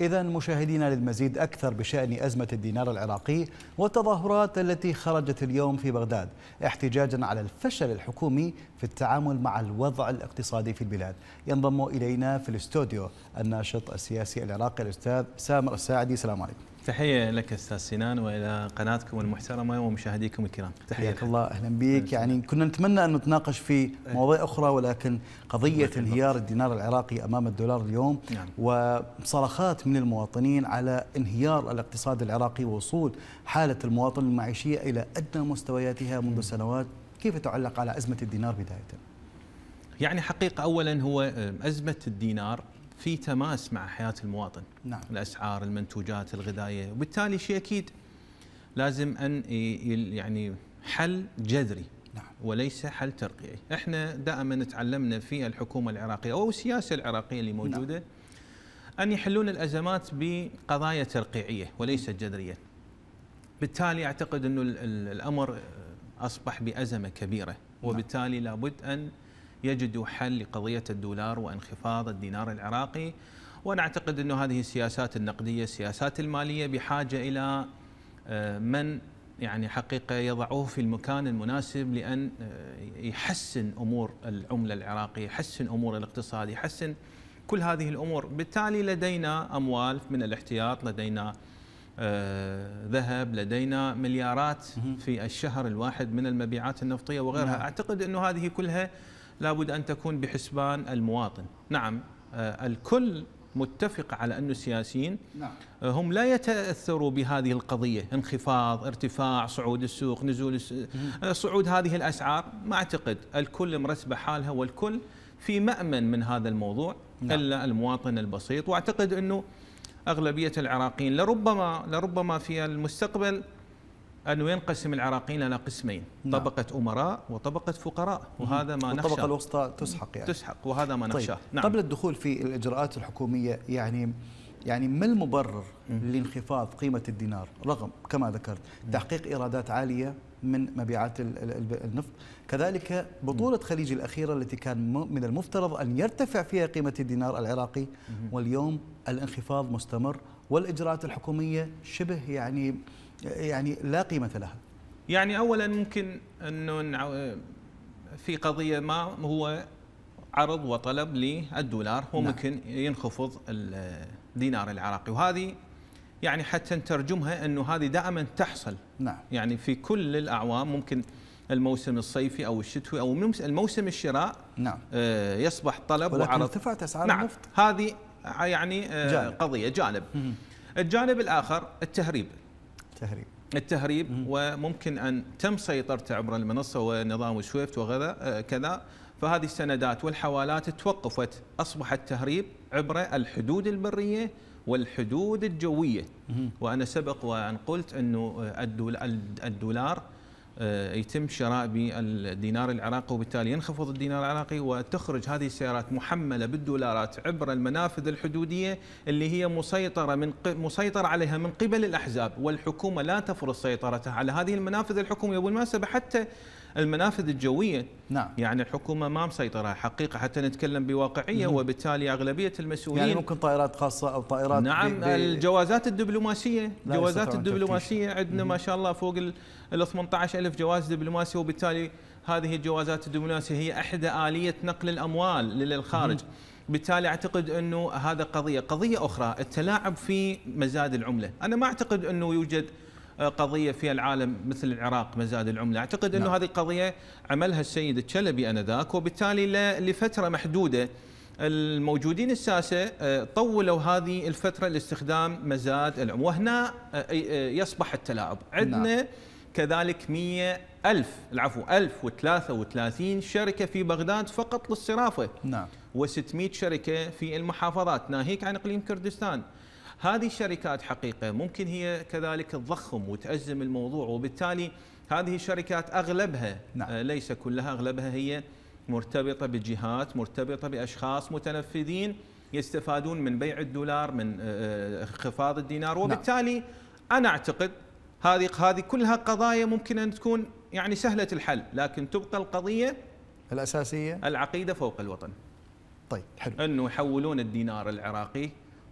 إذا مشاهدينا للمزيد أكثر بشأن أزمة الدينار العراقي والتظاهرات التي خرجت اليوم في بغداد احتجاجا على الفشل الحكومي في التعامل مع الوضع الاقتصادي في البلاد ينضم إلينا في الاستوديو الناشط السياسي العراقي الأستاذ سامر الساعدي السلام عليكم تحية لك أستاذ سنان وإلى قناتكم المحترمة ومشاهديكم الكرام تحية لك الله أهلا بك يعني كنا نتمنى أن نتناقش في مواضيع أخرى ولكن قضية انهيار الدينار العراقي أمام الدولار اليوم نعم. وصرخات من المواطنين على انهيار الاقتصاد العراقي ووصول حالة المواطن المعيشية إلى أدنى مستوياتها منذ سنوات كيف تعلق على أزمة الدينار بداية؟ يعني حقيقة أولا هو أزمة الدينار في تماس مع حياه المواطن نعم. الاسعار المنتوجات الغذائيه وبالتالي شيء اكيد لازم ان يعني حل جذري نعم. وليس حل ترقيعي احنا دائما تعلمنا في الحكومه العراقيه او السياسه العراقيه اللي موجوده نعم. ان يحلون الازمات بقضايا ترقيعيه وليست جذريه بالتالي اعتقد انه الامر اصبح بازمه كبيره نعم. وبالتالي لابد ان يجدوا حل لقضية الدولار وانخفاض الدينار العراقي وأنا أعتقد أن هذه السياسات النقدية السياسات المالية بحاجة إلى آه، من يعني حقيقة يضعوه في المكان المناسب لأن آه، يحسن أمور العملة العراقية يحسن أمور الاقتصاد يحسن كل هذه الأمور بالتالي لدينا أموال من الاحتياط لدينا آه، ذهب لدينا مليارات في الشهر الواحد من المبيعات النفطية وغيرها نعم. أعتقد أنه هذه كلها لابد أن تكون بحسبان المواطن نعم آه، الكل متفق على أن السياسيين نعم. آه، هم لا يتأثروا بهذه القضية انخفاض ارتفاع صعود السوق نزول آه، صعود هذه الأسعار ما أعتقد الكل مرسبة حالها والكل في مأمن من هذا الموضوع نعم. إلا المواطن البسيط وأعتقد أنه أغلبية العراقيين لربما لربما في المستقبل أنه ينقسم العراقيين إلى قسمين نعم. طبقة أمراء وطبقة فقراء وهذا ما نخشى الطبقة الوسطى تسحق يعني تسحق وهذا ما نخشى طيب. نعم. قبل الدخول في الإجراءات الحكومية يعني يعني ما المبرر لانخفاض قيمة الدينار رغم كما ذكرت تحقيق إيرادات عالية من مبيعات النفط كذلك بطولة خليج الأخيرة التي كان من المفترض أن يرتفع فيها قيمة الدينار العراقي واليوم الانخفاض مستمر والإجراءات الحكومية شبه يعني يعني لا قيمة لها يعني أولا ممكن أنه في قضية ما هو عرض وطلب للدولار هو نعم. ممكن ينخفض الدينار العراقي وهذه يعني حتى نترجمها انه هذه دائما تحصل نعم يعني في كل الاعوام ممكن الموسم الصيفي او الشتوي او الموسم الشراء نعم آه، يصبح طلب ولكن وعرض ارتفعت اسعار نعم النفط هذه يعني آه، جانب. قضيه جانب الجانب الاخر التهريب التهريب التهريب مم. وممكن ان تم سيطرته عبر المنصه ونظام سويفت وغذا آه، كذا فهذه السندات والحوالات توقفت اصبح التهريب عبر الحدود البريه والحدود الجوية وأنا سبق وأن قلت أنه الدولار آه، يتم شراء بالدينار العراقي وبالتالي ينخفض الدينار العراقي وتخرج هذه السيارات محمله بالدولارات عبر المنافذ الحدوديه اللي هي مسيطره من مسيطر عليها من قبل الاحزاب والحكومه لا تفرض سيطرتها على هذه المنافذ الحكوميه بالمناسبه حتى المنافذ الجويه نعم يعني الحكومه ما مسيطره حقيقه حتى نتكلم بواقعيه مم. وبالتالي اغلبيه المسؤولين يعني ممكن طائرات خاصه او طائرات نعم بي بي الجوازات الدبلوماسيه جوازات الدبلوماسيه عندنا ما شاء الله فوق ال 18000 جواز دبلوماسي وبالتالي هذه الجوازات الدبلوماسيه هي احدى اليه نقل الاموال للخارج مم. بالتالي اعتقد انه هذا قضيه، قضيه اخرى التلاعب في مزاد العمله، انا ما اعتقد انه يوجد قضيه في العالم مثل العراق مزاد العمله، اعتقد انه نعم. هذه القضيه عملها السيد الشلبي انذاك وبالتالي لفتره محدوده الموجودين الساسه آه، طولوا هذه الفتره لاستخدام مزاد العمله وهنا آه، آه، يصبح التلاعب، نعم. عندنا نعم. كذلك 100 ألف العفو 1033 شركة في بغداد فقط للصرافة نعم و600 شركة في المحافظات ناهيك عن إقليم كردستان هذه الشركات حقيقه ممكن هي كذلك تضخم وتأزم الموضوع وبالتالي هذه الشركات اغلبها نعم. آه، ليس كلها اغلبها هي مرتبطه بجهات مرتبطه باشخاص متنفذين يستفادون من بيع الدولار من انخفاض آه، آه، الدينار نعم. وبالتالي انا اعتقد هذه هذه كلها قضايا ممكن ان تكون يعني سهله الحل لكن تبقى القضيه الاساسيه العقيده فوق الوطن طيب حلو انه يحولون الدينار العراقي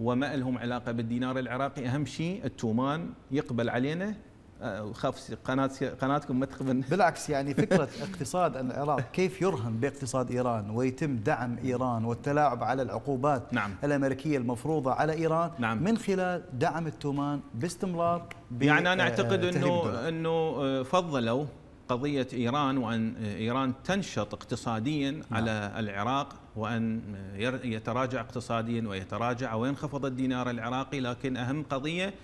وما لهم علاقه بالدينار العراقي اهم شيء التومان يقبل علينا آه، خاف قناه قناتكم ما تقبل بالعكس يعني فكره اقتصاد العراق كيف يرهن باقتصاد ايران ويتم دعم ايران والتلاعب على العقوبات نعم. الامريكيه المفروضه على ايران نعم. من خلال دعم التومان باستمرار يعني انا آه، اعتقد انه انه آه، فضلوا قضية إيران وأن إيران تنشط اقتصاديا نعم. على العراق وأن يتراجع اقتصاديا ويتراجع وينخفض الدينار العراقي لكن أهم قضية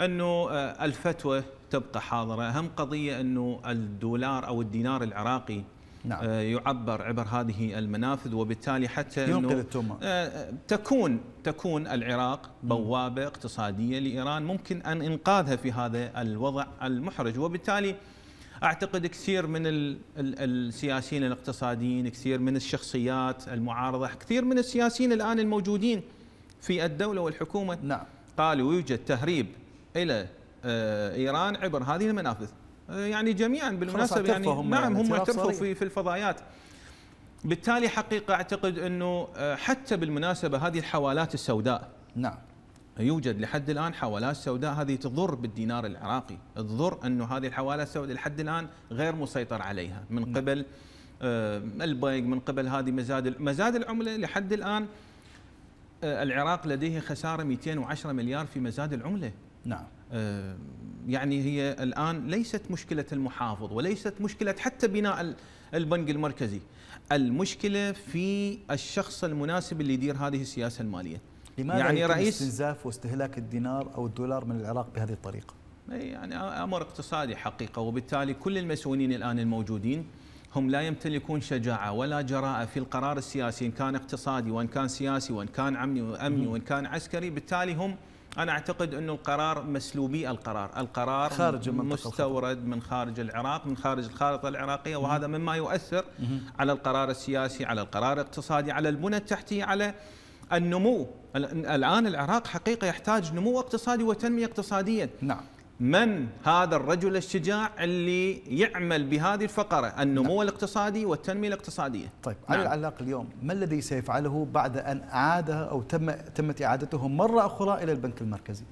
أنه آه، الفتوى تبقى حاضرة أهم قضية أنه الدولار أو الدينار العراقي نعم. آه، يعبر عبر هذه المنافذ وبالتالي حتى ينقذ آه، تكون تكون العراق بوابة اقتصادية لإيران ممكن أن إنقاذها في هذا الوضع المحرج وبالتالي اعتقد كثير من السياسيين الاقتصاديين كثير من الشخصيات المعارضه كثير من السياسيين الان الموجودين في الدوله والحكومه نعم قالوا يوجد تهريب الى آه، ايران عبر هذه المنافذ آه، يعني جميعا بالمناسبه يعني نعم نعم هم اعترفوا في في الفضائيات بالتالي حقيقه اعتقد انه آه، حتى بالمناسبه هذه الحوالات السوداء نعم يوجد لحد الان حوالات سوداء هذه تضر بالدينار العراقي، تضر انه هذه الحوالات السوداء لحد الان غير مسيطر عليها من نعم. قبل آه، البنك من قبل هذه مزاد مزاد العمله لحد الان آه، العراق لديه خساره 210 مليار في مزاد العمله. نعم. آه، يعني هي الان ليست مشكله المحافظ وليست مشكله حتى بناء البنك المركزي، المشكله في الشخص المناسب اللي يدير هذه السياسه الماليه. لماذا يعني رئيس استنزاف واستهلاك الدينار أو الدولار من العراق بهذه الطريقة يعني أمر اقتصادي حقيقة وبالتالي كل المسؤولين الآن الموجودين هم لا يمتلكون شجاعة ولا جراءة في القرار السياسي إن كان اقتصادي وإن كان سياسي وإن كان أمني وأمني وإن كان عسكري بالتالي هم أنا أعتقد أنه القرار مسلوبي القرار القرار خارج مستورد من خارج العراق من خارج الخارطة العراقية وهذا مما يؤثر على القرار السياسي على القرار الاقتصادي على البنى التحتية على النمو الآن العراق حقيقة يحتاج نمو اقتصادي وتنمية اقتصادية نعم من هذا الرجل الشجاع اللي يعمل بهذه الفقرة النمو نعم. الاقتصادي والتنمية الاقتصادية طيب نعم. على العلاق اليوم ما الذي سيفعله بعد أن أعاد أو تم تمت إعادته مرة أخرى إلى البنك المركزي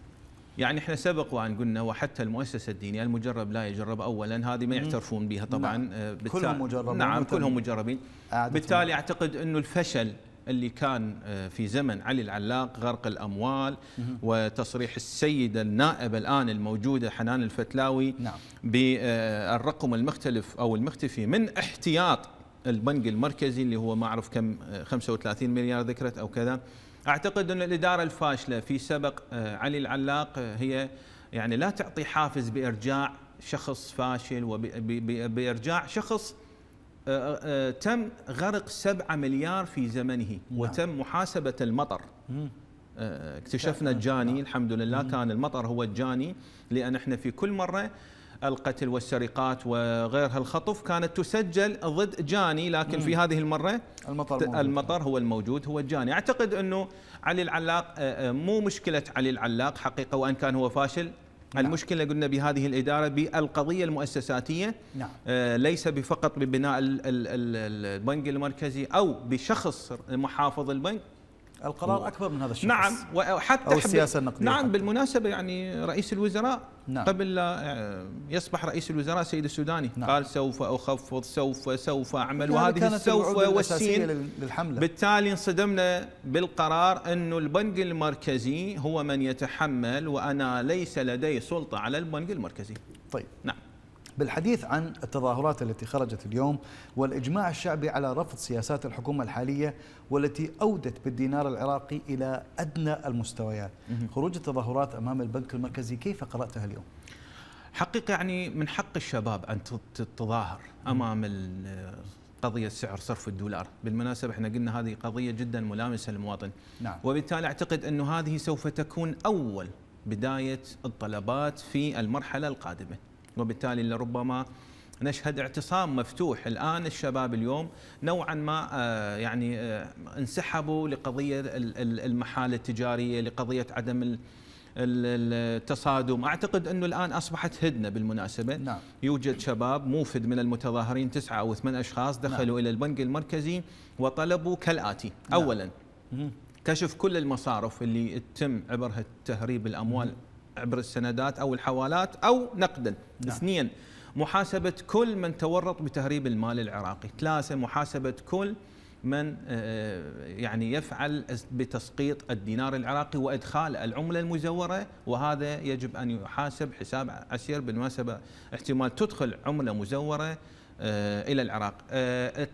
يعني احنا سبق وان قلنا وحتى المؤسسه الدينيه المجرب لا يجرب اولا هذه ما يعترفون بها طبعا نعم. آه، بالتالي كلهم مجربين نعم كلهم مجربين بالتالي اعتقد انه الفشل اللي كان آه، في زمن علي العلاق غرق الأموال وتصريح السيدة النائبة الآن الموجودة حنان الفتلاوي نعم. بالرقم آه، المختلف أو المختفي من احتياط البنك المركزي اللي هو ما أعرف كم 35 آه، مليار ذكرت أو كذا أعتقد أن الإدارة الفاشلة في سبق علي العلاق هي يعني لا تعطي حافز بإرجاع شخص فاشل وبإرجاع شخص آه، آه، تم غرق 7 مليار في زمنه نعم. وتم محاسبة المطر آه، اكتشفنا الجاني نعم. الحمد لله كان المطر هو الجاني لأن احنا في كل مرة القتل والسرقات وغيرها الخطف كانت تسجل ضد جاني لكن في هذه المرة المطر, المطر هو الموجود هو الجاني أعتقد أنه علي العلاق مو مشكلة علي العلاق حقيقة وأن كان هو فاشل نعم. المشكله قلنا بهذه الاداره بالقضيه المؤسساتيه نعم. آه ليس فقط ببناء البنك المركزي او بشخص محافظ البنك القرار أكبر من هذا الشخص نعم وحتى أو السياسة النقدية نعم حتى. بالمناسبة يعني رئيس الوزراء نعم. قبل لا آه، يصبح رئيس الوزراء سيد السوداني نعم. قال سوف أخفض سوف سوف أعمل وهذه السوف والسين للحملة. بالتالي انصدمنا بالقرار أنه البنك المركزي هو من يتحمل وأنا ليس لدي سلطة على البنك المركزي طيب نعم بالحديث عن التظاهرات التي خرجت اليوم والإجماع الشعبي على رفض سياسات الحكومة الحالية والتي أودت بالدينار العراقي إلى أدنى المستويات خروج التظاهرات أمام البنك المركزي كيف قرأتها اليوم؟ حقيقة يعني من حق الشباب أن تتظاهر أمام قضية سعر صرف الدولار بالمناسبة احنا قلنا هذه قضية جدا ملامسة للمواطن نعم. وبالتالي أعتقد أن هذه سوف تكون أول بداية الطلبات في المرحلة القادمة وبالتالي لربما نشهد اعتصام مفتوح الان الشباب اليوم نوعا ما آه، يعني آه، انسحبوا لقضيه المحال التجاريه لقضيه عدم التصادم اعتقد انه الان اصبحت هدنه بالمناسبه نعم. يوجد شباب موفد من المتظاهرين تسعه او ثمان اشخاص نعم. دخلوا نعم. الى البنك المركزي وطلبوا كالاتي نعم. اولا كشف كل المصارف اللي تتم عبرها تهريب الاموال عبر السندات أو الحوالات أو نقدا نعم. اثنين محاسبة كل من تورط بتهريب المال العراقي ثلاثة محاسبة كل من آه، آه، يعني يفعل بتسقيط الدينار العراقي وادخال العمله المزوره وهذا يجب ان يحاسب حساب عسير بالمناسبه احتمال تدخل عمله مزوره آه، الى العراق.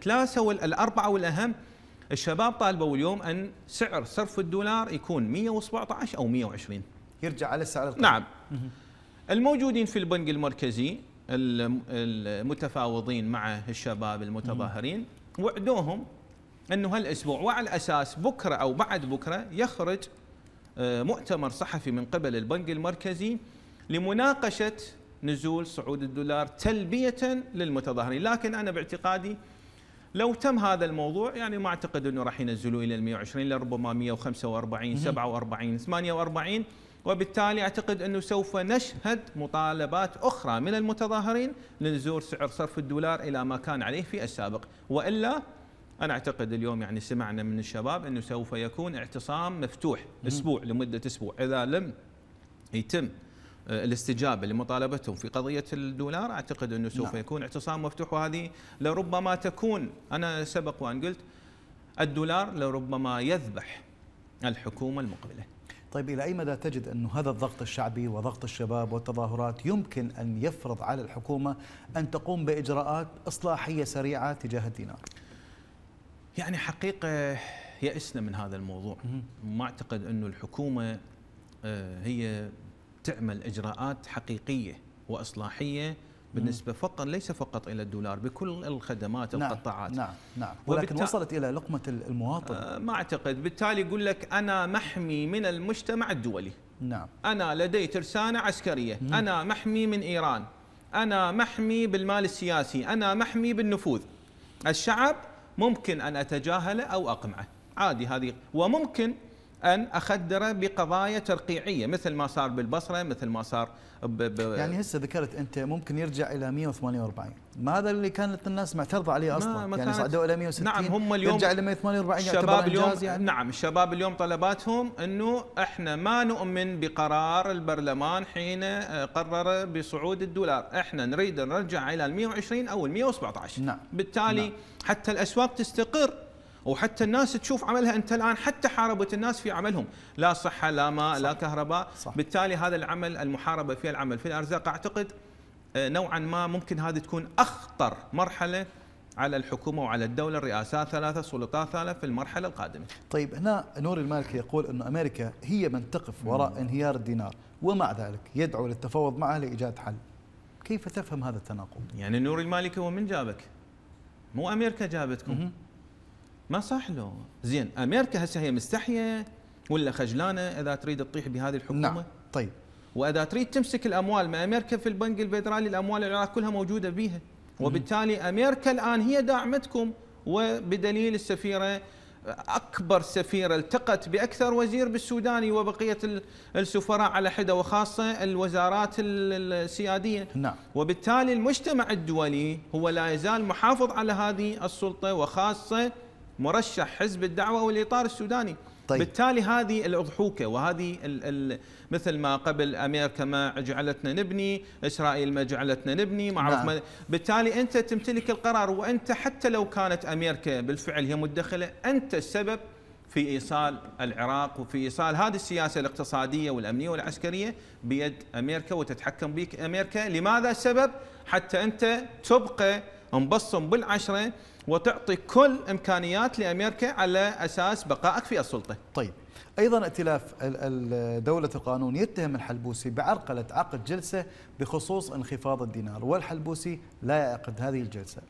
ثلاثه الاربعه والاهم الشباب طالبوا اليوم ان سعر صرف الدولار يكون 117 او 120 يرجع على السعر القديم. نعم الموجودين في البنك المركزي المتفاوضين مع الشباب المتظاهرين وعدوهم انه هالاسبوع وعلى اساس بكره او بعد بكره يخرج آه، مؤتمر صحفي من قبل البنك المركزي لمناقشه نزول صعود الدولار تلبيه للمتظاهرين، لكن انا باعتقادي لو تم هذا الموضوع يعني ما اعتقد انه راح ينزلوا الى 120 لربما 145 47 48 وبالتالي اعتقد انه سوف نشهد مطالبات اخرى من المتظاهرين لنزور سعر صرف الدولار الى ما كان عليه في السابق والا انا اعتقد اليوم يعني سمعنا من الشباب انه سوف يكون اعتصام مفتوح اسبوع لمده اسبوع اذا لم يتم آه، الاستجابه لمطالبتهم في قضيه الدولار اعتقد انه سوف نعم. يكون اعتصام مفتوح وهذه لربما تكون انا سبق وان قلت الدولار لربما يذبح الحكومه المقبله طيب إلى أي مدى تجد أن هذا الضغط الشعبي وضغط الشباب والتظاهرات يمكن أن يفرض على الحكومة أن تقوم بإجراءات إصلاحية سريعة تجاه الدينار يعني حقيقة يأسنا من هذا الموضوع ما أعتقد أن الحكومة آه، هي تعمل إجراءات حقيقية وإصلاحية بالنسبه فقط ليس فقط الى الدولار بكل الخدمات نعم، والقطاعات نعم نعم ولكن وصلت الى لقمه المواطن آه، ما اعتقد بالتالي يقول لك انا محمي من المجتمع الدولي نعم انا لدي ترسانه عسكريه مم. انا محمي من ايران انا محمي بالمال السياسي انا محمي بالنفوذ الشعب ممكن ان اتجاهله او اقمعه عادي هذه وممكن ان اخدره بقضايا ترقيعيه مثل ما صار بالبصره مثل ما صار ب ب يعني هسه ذكرت انت ممكن يرجع الى 148 ما هذا اللي كانت الناس معترضه عليه اصلا ما يعني صعدوا الى 160 نعم هم اليوم يرجع الى 148 الشباب اليوم يعني نعم الشباب اليوم طلباتهم انه احنا ما نؤمن بقرار البرلمان حين آه، قرر بصعود الدولار احنا نريد نرجع الى 120 او 117 نعم بالتالي نعم. حتى الاسواق تستقر وحتى الناس تشوف عملها انت الان حتى حاربت الناس في عملهم لا صحه لا ماء لا كهرباء صح. بالتالي هذا العمل المحاربه في العمل في الارزاق اعتقد آه، نوعا ما ممكن هذه تكون اخطر مرحله على الحكومه وعلى الدوله الرئاسات ثلاثه سلطات ثلاثه في المرحله القادمه. طيب هنا نور المالكي يقول ان امريكا هي من تقف وراء انهيار الدينار ومع ذلك يدعو للتفاوض معها لايجاد حل. كيف تفهم هذا التناقض؟ يعني نور المالكي هو من جابك؟ مو امريكا جابتكم. ما صح له زين امريكا هسه هي مستحيه ولا خجلانه اذا تريد تطيح بهذه الحكومه نعم طيب واذا تريد تمسك الاموال ما امريكا في البنك الفيدرالي الاموال العراق كلها موجوده بيها وبالتالي امريكا الان هي داعمتكم وبدليل السفيره اكبر سفيره التقت باكثر وزير بالسوداني وبقيه السفراء على حده وخاصه الوزارات السياديه نعم وبالتالي المجتمع الدولي هو لا يزال محافظ على هذه السلطه وخاصه مرشح حزب الدعوه والاطار السوداني طيب. بالتالي هذه الأضحوكة وهذه الـ الـ مثل ما قبل أمريكا ما جعلتنا نبني إسرائيل ما جعلتنا نبني ما عرف نعم. بالتالي أنت تمتلك القرار وأنت حتى لو كانت أمريكا بالفعل هي مدخلة أنت السبب في ايصال العراق وفي ايصال هذه السياسه الاقتصاديه والامنيه والعسكريه بيد امريكا وتتحكم بك امريكا، لماذا السبب؟ حتى انت تبقى مبصم بالعشره وتعطي كل امكانيات لامريكا على اساس بقائك في السلطه. طيب ايضا ائتلاف دوله القانون يتهم الحلبوسي بعرقله عقد جلسه بخصوص انخفاض الدينار والحلبوسي لا يعقد هذه الجلسه.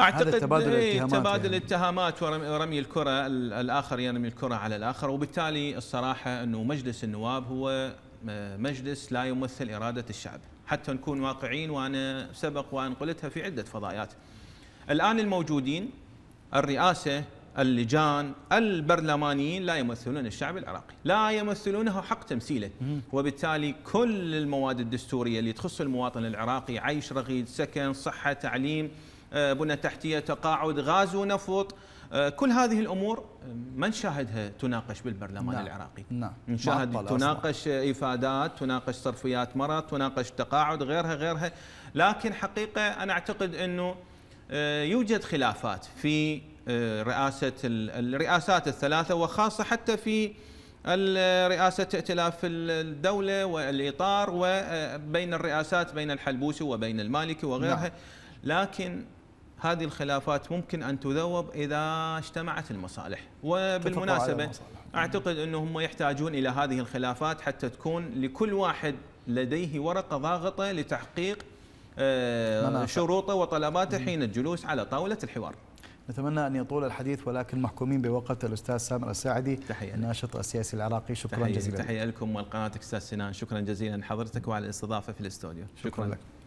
اعتقد هذا تبادل إيه، الاتهامات تبادل يعني. الاتهامات ورمي الكره الاخر يرمي الكره على الاخر وبالتالي الصراحه انه مجلس النواب هو مجلس لا يمثل اراده الشعب حتى نكون واقعيين وانا سبق وان قلتها في عده فضائيات. الآن الموجودين الرئاسة اللجان البرلمانيين لا يمثلون الشعب العراقي لا يمثلونه حق تمثيله وبالتالي كل المواد الدستورية اللي تخص المواطن العراقي عيش رغيد سكن صحة تعليم آه، بنى تحتية تقاعد غاز ونفط آه، كل هذه الامور آه، ما نشاهدها تناقش بالبرلمان نعم. العراقي نعم. لا. نشاهد تناقش أصلاً. افادات تناقش صرفيات مرض تناقش تقاعد غيرها غيرها لكن حقيقه انا اعتقد انه آه، يوجد خلافات في آه، رئاسة الرئاسات الثلاثة وخاصة حتى في رئاسة ائتلاف الدولة والإطار وبين آه، الرئاسات بين الحلبوسي وبين المالكي وغيرها نعم. لكن هذه الخلافات ممكن أن تذوب إذا اجتمعت المصالح وبالمناسبة أعتقد أنهم يحتاجون إلى هذه الخلافات حتى تكون لكل واحد لديه ورقة ضاغطة لتحقيق آه، شروطه وطلباته حين الجلوس على طاولة الحوار نتمنى أن يطول الحديث ولكن محكومين بوقت الأستاذ سامر الساعدي الناشط السياسي العراقي شكرا تحية جزيلا تحية لكم ولقناتك أستاذ سنان شكرا جزيلا لحضرتك وعلى الاستضافة في الاستوديو شكرا, شكرا لك